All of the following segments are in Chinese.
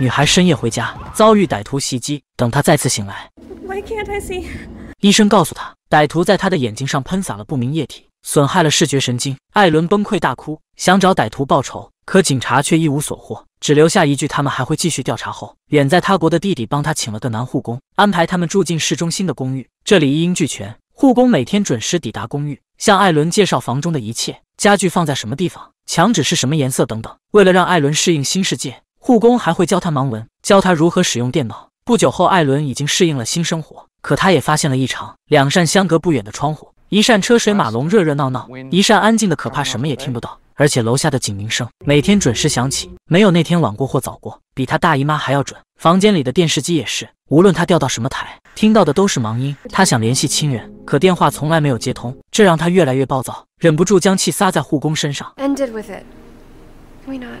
女孩深夜回家，遭遇歹徒袭击。等她再次醒来，医生告诉她，歹徒在她的眼睛上喷洒了不明液体，损害了视觉神经。艾伦崩溃大哭，想找歹徒报仇，可警察却一无所获，只留下一句“他们还会继续调查”。后，远在他国的弟弟帮他请了个男护工，安排他们住进市中心的公寓，这里一应俱全。护工每天准时抵达公寓，向艾伦介绍房中的一切，家具放在什么地方，墙纸是什么颜色等等，为了让艾伦适应新世界。护工还会教他盲文，教他如何使用电脑。不久后，艾伦已经适应了新生活，可他也发现了异常：两扇相隔不远的窗户，一扇车水马龙、热热闹闹，一扇安静的可怕，什么也听不到。而且楼下的警铃声每天准时响起，没有那天晚过或早过，比他大姨妈还要准。房间里的电视机也是，无论他调到什么台，听到的都是盲音。他想联系亲人，可电话从来没有接通，这让他越来越暴躁，忍不住将气撒在护工身上。Ended with it, we not.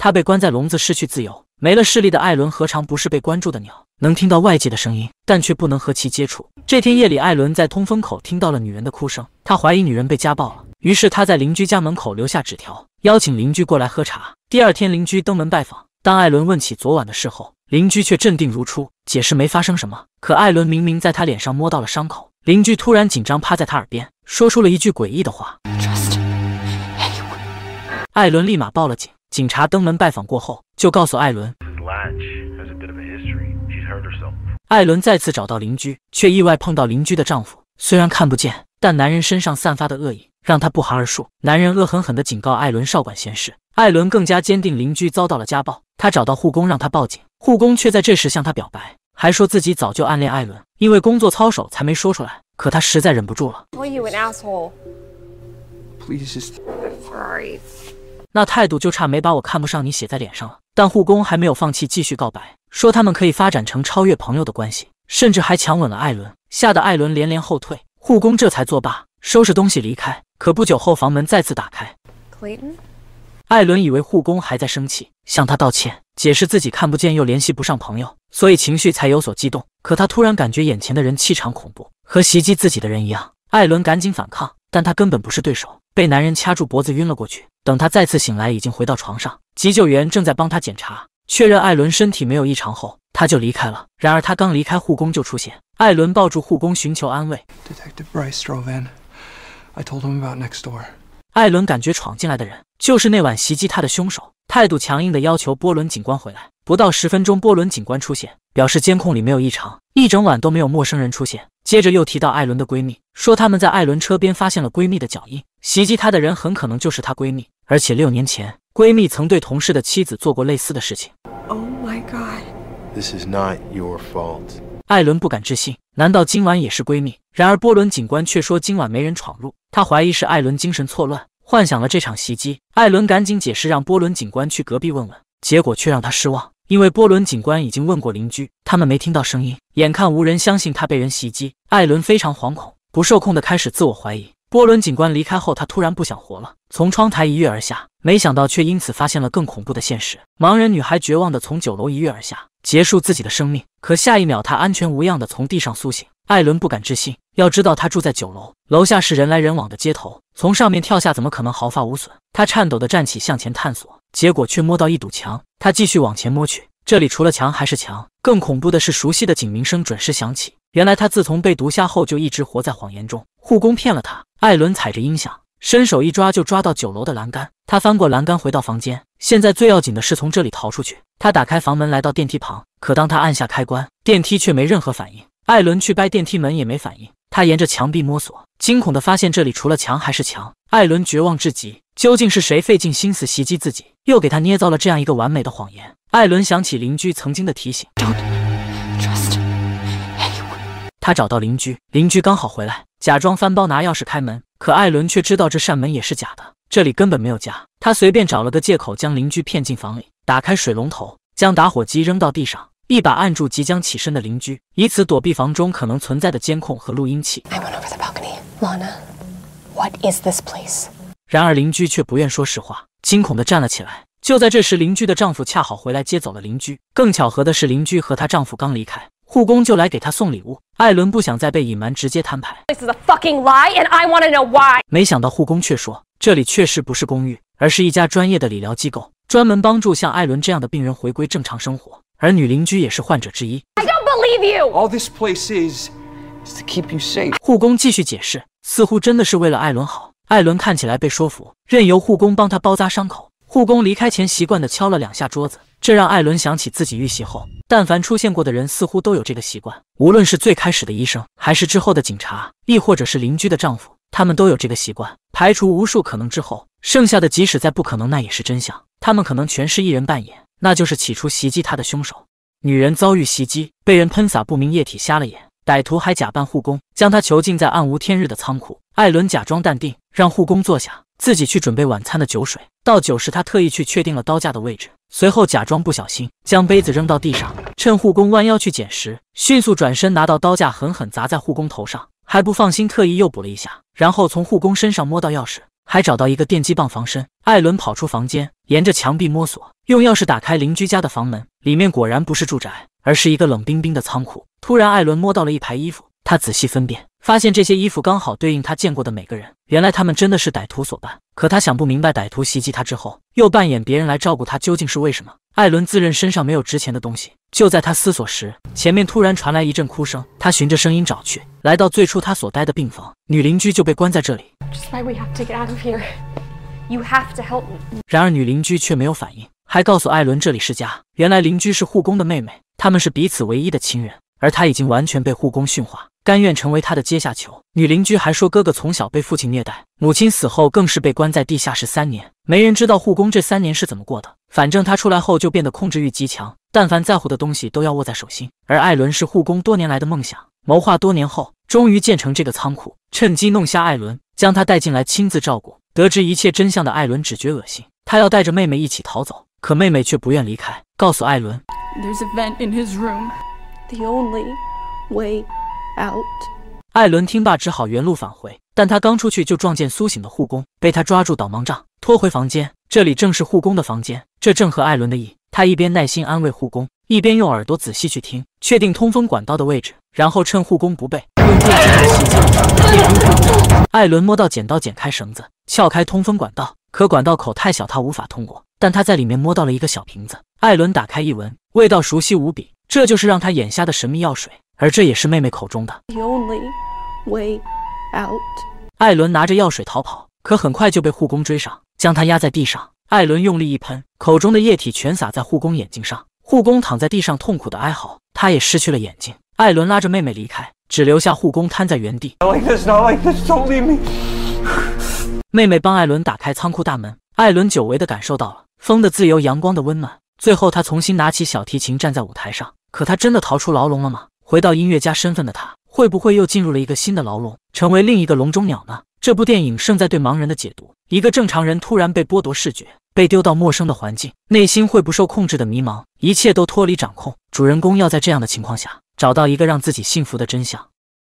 他被关在笼子，失去自由，没了视力的艾伦何尝不是被关住的鸟？能听到外界的声音，但却不能和其接触。这天夜里，艾伦在通风口听到了女人的哭声，他怀疑女人被家暴了，于是他在邻居家门口留下纸条，邀请邻居过来喝茶。第二天，邻居登门拜访，当艾伦问起昨晚的事后，邻居却镇定如初，解释没发生什么。可艾伦明明在他脸上摸到了伤口，邻居突然紧张，趴在他耳边说出了一句诡异的话。艾伦立马报了警。警察登门拜访过后，就告诉艾伦。艾伦再次找到邻居，却意外碰到邻居的丈夫。虽然看不见，但男人身上散发的恶意让他不寒而栗。男人恶狠狠的警告艾伦少管闲事。艾伦更加坚定邻居遭到了家暴。他找到护工，让他报警。护工却在这时向他表白，还说自己早就暗恋艾伦，因为工作操守才没说出来。可他实在忍不住了。那态度就差没把我看不上你写在脸上了。但护工还没有放弃，继续告白，说他们可以发展成超越朋友的关系，甚至还强吻了艾伦，吓得艾伦连连后退。护工这才作罢，收拾东西离开。可不久后，房门再次打开。艾伦以为护工还在生气，向他道歉，解释自己看不见又联系不上朋友，所以情绪才有所激动。可他突然感觉眼前的人气场恐怖，和袭击自己的人一样。艾伦赶紧反抗，但他根本不是对手，被男人掐住脖子晕了过去。等他再次醒来，已经回到床上，急救员正在帮他检查，确认艾伦身体没有异常后，他就离开了。然而他刚离开，护工就出现，艾伦抱住护工寻求安慰。艾伦感觉闯进来的人就是那晚袭击他的凶手，态度强硬的要求波伦警官回来。不到十分钟，波伦警官出现，表示监控里没有异常，一整晚都没有陌生人出现。接着又提到艾伦的闺蜜，说他们在艾伦车边发现了闺蜜的脚印，袭击她的人很可能就是她闺蜜。而且六年前，闺蜜曾对同事的妻子做过类似的事情。Oh my god! This is not your fault. 艾伦不敢置信，难道今晚也是闺蜜？然而波伦警官却说今晚没人闯入，他怀疑是艾伦精神错乱，幻想了这场袭击。艾伦赶紧解释，让波伦警官去隔壁问问，结果却让他失望，因为波伦警官已经问过邻居，他们没听到声音。眼看无人相信他被人袭击，艾伦非常惶恐，不受控的开始自我怀疑。波伦警官离开后，他突然不想活了，从窗台一跃而下，没想到却因此发现了更恐怖的现实。盲人女孩绝望地从九楼一跃而下，结束自己的生命。可下一秒，她安全无恙地从地上苏醒。艾伦不敢置信，要知道他住在九楼，楼下是人来人往的街头，从上面跳下怎么可能毫发无损？他颤抖地站起，向前探索，结果却摸到一堵墙。他继续往前摸去，这里除了墙还是墙。更恐怖的是，熟悉的警鸣声准时响起。原来他自从被毒瞎后，就一直活在谎言中，护工骗了他。艾伦踩着音响，伸手一抓就抓到九楼的栏杆。他翻过栏杆回到房间。现在最要紧的是从这里逃出去。他打开房门，来到电梯旁。可当他按下开关，电梯却没任何反应。艾伦去掰电梯门也没反应。他沿着墙壁摸索，惊恐地发现这里除了墙还是墙。艾伦绝望至极，究竟是谁费尽心思袭击自己，又给他捏造了这样一个完美的谎言？艾伦想起邻居曾经的提醒。他找到邻居，邻居刚好回来。假装翻包拿钥匙开门，可艾伦却知道这扇门也是假的，这里根本没有家。他随便找了个借口将邻居骗进房里，打开水龙头，将打火机扔到地上，一把按住即将起身的邻居，以此躲避房中可能存在的监控和录音器。然而邻居却不愿说实话，惊恐地站了起来。就在这时，邻居的丈夫恰好回来接走了邻居。更巧合的是，邻居和她丈夫刚离开。护工就来给他送礼物，艾伦不想再被隐瞒，直接摊牌。This is a fucking lie, and I want to know why。没想到护工却说，这里确实不是公寓，而是一家专业的理疗机构，专门帮助像艾伦这样的病人回归正常生活。而女邻居也是患者之一。I don't believe you. All this place is is to keep you safe. 护工继续解释，似乎真的是为了艾伦好。艾伦看起来被说服，任由护工帮他包扎伤口。护工离开前习惯地敲了两下桌子，这让艾伦想起自己遇袭后，但凡出现过的人似乎都有这个习惯，无论是最开始的医生，还是之后的警察，亦或者是邻居的丈夫，他们都有这个习惯。排除无数可能之后，剩下的即使再不可能，那也是真相。他们可能全是一人扮演，那就是起初袭击他的凶手。女人遭遇袭击，被人喷洒不明液体，瞎了眼。歹徒还假扮护工，将她囚禁在暗无天日的仓库。艾伦假装淡定，让护工坐下。自己去准备晚餐的酒水，倒酒时他特意去确定了刀架的位置，随后假装不小心将杯子扔到地上，趁护工弯腰去捡时，迅速转身拿到刀架，狠狠砸在护工头上。还不放心，特意又补了一下，然后从护工身上摸到钥匙，还找到一个电击棒防身。艾伦跑出房间，沿着墙壁摸索，用钥匙打开邻居家的房门，里面果然不是住宅，而是一个冷冰冰的仓库。突然，艾伦摸到了一排衣服，他仔细分辨。发现这些衣服刚好对应他见过的每个人，原来他们真的是歹徒所扮。可他想不明白，歹徒袭击他之后又扮演别人来照顾他，究竟是为什么？艾伦自认身上没有值钱的东西，就在他思索时，前面突然传来一阵哭声。他循着声音找去，来到最初他所待的病房，女邻居就被关在这里。然而女邻居却没有反应，还告诉艾伦这里是家。原来邻居是护工的妹妹，他们是彼此唯一的亲人。而他已经完全被护工驯化，甘愿成为他的阶下囚。女邻居还说，哥哥从小被父亲虐待，母亲死后更是被关在地下室三年，没人知道护工这三年是怎么过的。反正他出来后就变得控制欲极强，但凡在乎的东西都要握在手心。而艾伦是护工多年来的梦想，谋划多年后，终于建成这个仓库，趁机弄下艾伦，将他带进来亲自照顾。得知一切真相的艾伦只觉恶心，他要带着妹妹一起逃走，可妹妹却不愿离开，告诉艾伦。the out。only way 艾伦听罢，只好原路返回。但他刚出去就撞见苏醒的护工，被他抓住导盲杖拖回房间。这里正是护工的房间，这正合艾伦的意。他一边耐心安慰护工，一边用耳朵仔细去听，确定通风管道的位置。然后趁护工不备，用戒指和袭击。艾伦摸到剪刀，剪开绳子，撬开通风管道。可管道口太小，他无法通过。但他在里面摸到了一个小瓶子。艾伦打开一闻，味道熟悉无比。这就是让他眼瞎的神秘药水，而这也是妹妹口中的。艾伦拿着药水逃跑，可很快就被护工追上，将他压在地上。艾伦用力一喷，口中的液体全洒在护工眼睛上，护工躺在地上痛苦的哀嚎，他也失去了眼睛。艾伦拉着妹妹离开，只留下护工瘫在原地。妹妹帮艾伦打开仓库大门，艾伦久违的感受到了风的自由，阳光的温暖。最后，他重新拿起小提琴，站在舞台上。可他真的逃出牢笼了吗？回到音乐家身份的他，会不会又进入了一个新的牢笼，成为另一个笼中鸟呢？这部电影胜在对盲人的解读：一个正常人突然被剥夺视觉，被丢到陌生的环境，内心会不受控制的迷茫，一切都脱离掌控。主人公要在这样的情况下，找到一个让自己幸福的真相。